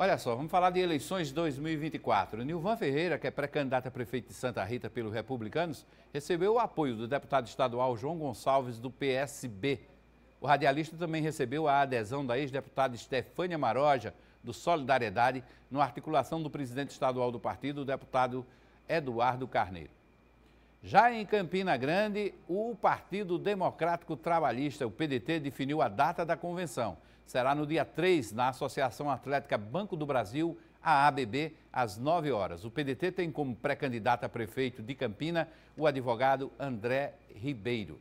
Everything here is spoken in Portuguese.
Olha só, vamos falar de eleições 2024. Nilvan Ferreira, que é pré candidata a prefeito de Santa Rita pelos republicanos, recebeu o apoio do deputado estadual João Gonçalves, do PSB. O radialista também recebeu a adesão da ex-deputada Estefânia Maroja, do Solidariedade, na articulação do presidente estadual do partido, o deputado Eduardo Carneiro. Já em Campina Grande, o Partido Democrático Trabalhista, o PDT, definiu a data da convenção. Será no dia 3, na Associação Atlética Banco do Brasil, a ABB, às 9 horas. O PDT tem como pré-candidato a prefeito de Campina o advogado André Ribeiro.